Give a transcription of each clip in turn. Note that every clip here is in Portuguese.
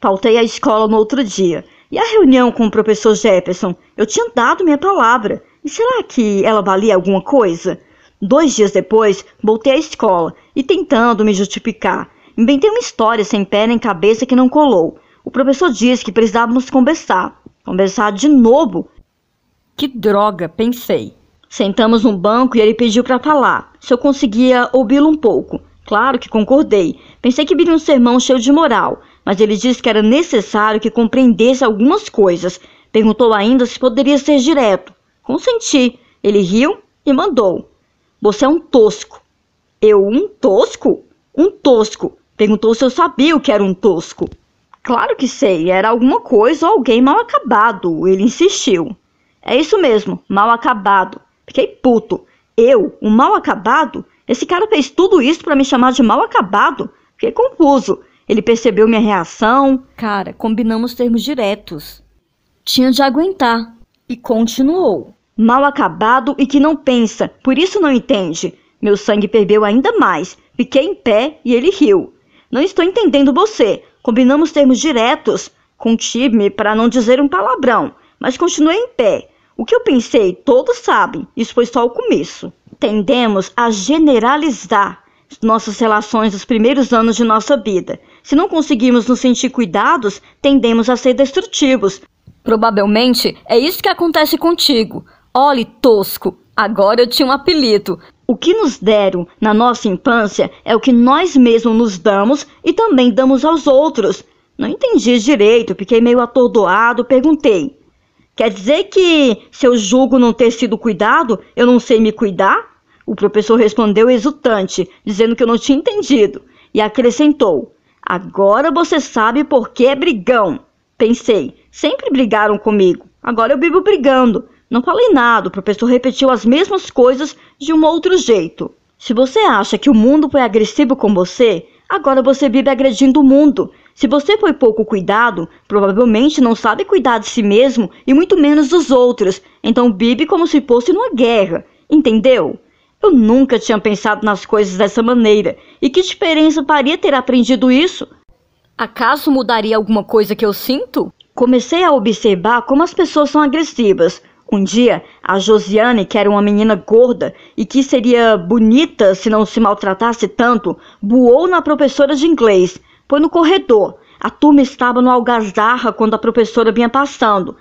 Faltei à escola no outro dia. E a reunião com o professor Jefferson? Eu tinha dado minha palavra. E será que ela valia alguma coisa? Dois dias depois, voltei à escola e, tentando me justificar, inventei uma história sem pé nem cabeça que não colou. O professor disse que precisávamos conversar. Conversar de novo? Que droga, pensei. Sentamos num banco e ele pediu para falar, se eu conseguia ouvi-lo um pouco. Claro que concordei. Pensei que viria um sermão cheio de moral, mas ele disse que era necessário que compreendesse algumas coisas. Perguntou ainda se poderia ser direto. Consenti. Ele riu e mandou: Você é um tosco. Eu, um tosco? Um tosco. Perguntou se eu sabia o que era um tosco. Claro que sei, era alguma coisa ou alguém mal acabado. Ele insistiu. É isso mesmo, mal acabado. Fiquei puto. Eu, um mal acabado? Esse cara fez tudo isso para me chamar de mal acabado? Fiquei confuso. Ele percebeu minha reação. Cara, combinamos termos diretos. Tinha de aguentar. E continuou. Mal acabado e que não pensa, por isso não entende. Meu sangue perdeu ainda mais. Fiquei em pé e ele riu. Não estou entendendo você. Combinamos termos diretos. Contive-me para não dizer um palavrão, mas continuei em pé. O que eu pensei, todos sabem. Isso foi só o começo. Tendemos a generalizar nossas relações nos primeiros anos de nossa vida. Se não conseguirmos nos sentir cuidados, tendemos a ser destrutivos. Provavelmente é isso que acontece contigo. Olhe, tosco, agora eu tinha um apelido. O que nos deram na nossa infância é o que nós mesmos nos damos e também damos aos outros. Não entendi direito, fiquei meio atordoado, perguntei. Quer dizer que, se eu julgo não ter sido cuidado, eu não sei me cuidar? O professor respondeu exultante, dizendo que eu não tinha entendido, e acrescentou: Agora você sabe por que é brigão. Pensei, sempre brigaram comigo, agora eu vivo brigando. Não falei nada, o professor repetiu as mesmas coisas de um outro jeito. Se você acha que o mundo foi agressivo com você, agora você vive agredindo o mundo. Se você foi pouco cuidado, provavelmente não sabe cuidar de si mesmo e muito menos dos outros, então vive como se fosse numa guerra, entendeu? Eu nunca tinha pensado nas coisas dessa maneira. E que diferença faria ter aprendido isso? Acaso mudaria alguma coisa que eu sinto? Comecei a observar como as pessoas são agressivas. Um dia, a Josiane, que era uma menina gorda e que seria bonita se não se maltratasse tanto, buou na professora de inglês. Foi no corredor. A turma estava no algazarra quando a professora vinha passando.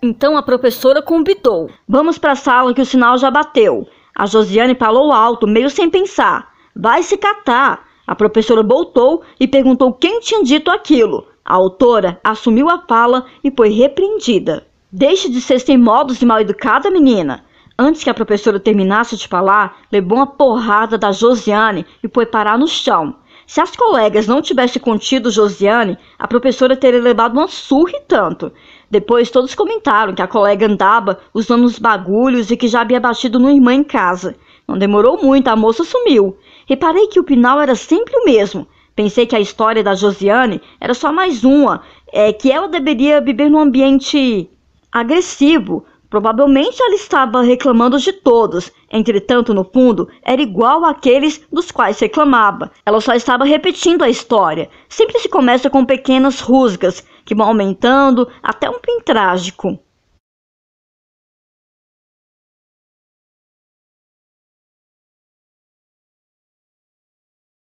Então a professora convidou: Vamos para a sala que o sinal já bateu. A Josiane falou alto, meio sem pensar. Vai se catar. A professora voltou e perguntou quem tinha dito aquilo. A autora assumiu a fala e foi repreendida. Deixe de ser sem modos e mal educada, menina. Antes que a professora terminasse de falar, levou uma porrada da Josiane e foi parar no chão. Se as colegas não tivessem contido Josiane, a professora teria levado uma surra e tanto. Depois todos comentaram que a colega andava usando os bagulhos e que já havia batido numa irmã em casa. Não demorou muito, a moça sumiu. Reparei que o final era sempre o mesmo. Pensei que a história da Josiane era só mais uma, é que ela deveria viver num ambiente agressivo, Provavelmente ela estava reclamando de todos, entretanto, no fundo, era igual àqueles dos quais reclamava. Ela só estava repetindo a história. Sempre se começa com pequenas rusgas, que vão aumentando até um fim trágico.